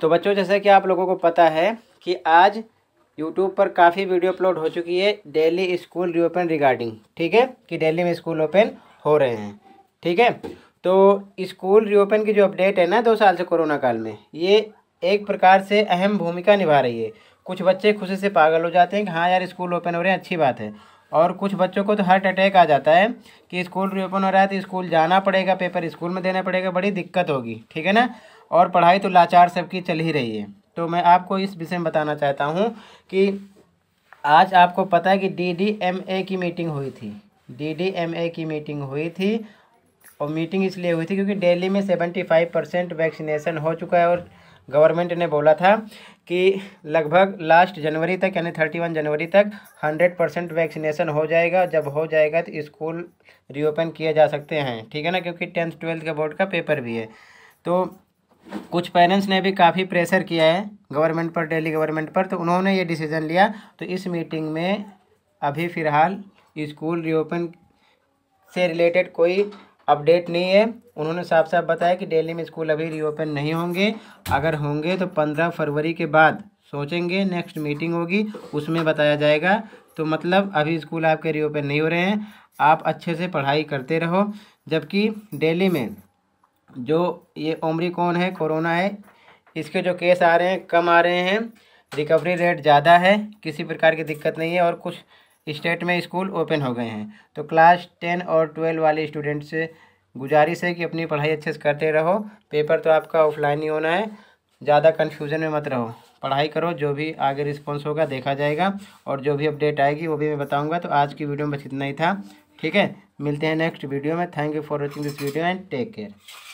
तो बच्चों जैसे कि आप लोगों को पता है कि आज यूट्यूब पर काफ़ी वीडियो अपलोड हो चुकी है डेली स्कूल रीओपन रिगार्डिंग ठीक है कि डेली में स्कूल ओपन हो रहे हैं ठीक है तो स्कूल रीओपन की जो अपडेट है ना दो साल से कोरोना काल में ये एक प्रकार से अहम भूमिका निभा रही है कुछ बच्चे खुशी से पागल हो जाते हैं कि हाँ यार स्कूल ओपन हो रहे हैं अच्छी बात है और कुछ बच्चों को तो हार्ट अटैक आ जाता है कि स्कूल रीओपन हो रहा है तो स्कूल जाना पड़ेगा पेपर स्कूल में देना पड़ेगा बड़ी दिक्कत होगी ठीक है ना और पढ़ाई तो लाचार सबकी चल ही रही है तो मैं आपको इस विषय में बताना चाहता हूँ कि आज आपको पता है कि डी डी एम ए की मीटिंग हुई थी डी डी एम ए की मीटिंग हुई थी और मीटिंग इसलिए हुई थी क्योंकि दिल्ली में सेवेंटी फाइव परसेंट वैक्सीनेशन हो चुका है और गवर्नमेंट ने बोला था कि लगभग लास्ट जनवरी तक यानी थर्टी वन जनवरी तक हंड्रेड परसेंट वैक्सीनेशन हो जाएगा जब हो जाएगा तो स्कूल रीओपन किए जा सकते हैं ठीक है ना क्योंकि टेंथ ट्वेल्थ के बोर्ड का पेपर भी है तो कुछ पेरेंट्स ने भी काफ़ी प्रेशर किया है गवर्नमेंट पर डेली गवर्नमेंट पर तो उन्होंने ये डिसीज़न लिया तो इस मीटिंग में अभी फ़िलहाल स्कूल रीओपन से रिलेटेड कोई अपडेट नहीं है उन्होंने साफ साफ बताया कि डेली में स्कूल अभी रीओपन नहीं होंगे अगर होंगे तो पंद्रह फरवरी के बाद सोचेंगे नेक्स्ट मीटिंग होगी उसमें बताया जाएगा तो मतलब अभी स्कूल आपके रीओपन नहीं हो रहे हैं आप अच्छे से पढ़ाई करते रहो जबकि डेली में जो ये ओमरिकॉन है कोरोना है इसके जो केस आ रहे हैं कम आ रहे हैं रिकवरी रेट ज़्यादा है किसी प्रकार की दिक्कत नहीं है और कुछ स्टेट में स्कूल ओपन हो गए हैं तो क्लास टेन और ट्वेल्व वाले स्टूडेंट से गुजारिश है कि अपनी पढ़ाई अच्छे से करते रहो पेपर तो आपका ऑफलाइन ही होना है ज़्यादा कन्फ्यूज़न में मत रहो पढ़ाई करो जो भी आगे रिस्पॉन्स होगा देखा जाएगा और जो भी अपडेट आएगी वो भी मैं बताऊँगा तो आज की वीडियो में बस इतना ही था ठीक है मिलते हैं नेक्स्ट वीडियो में thank you for watching this video and take care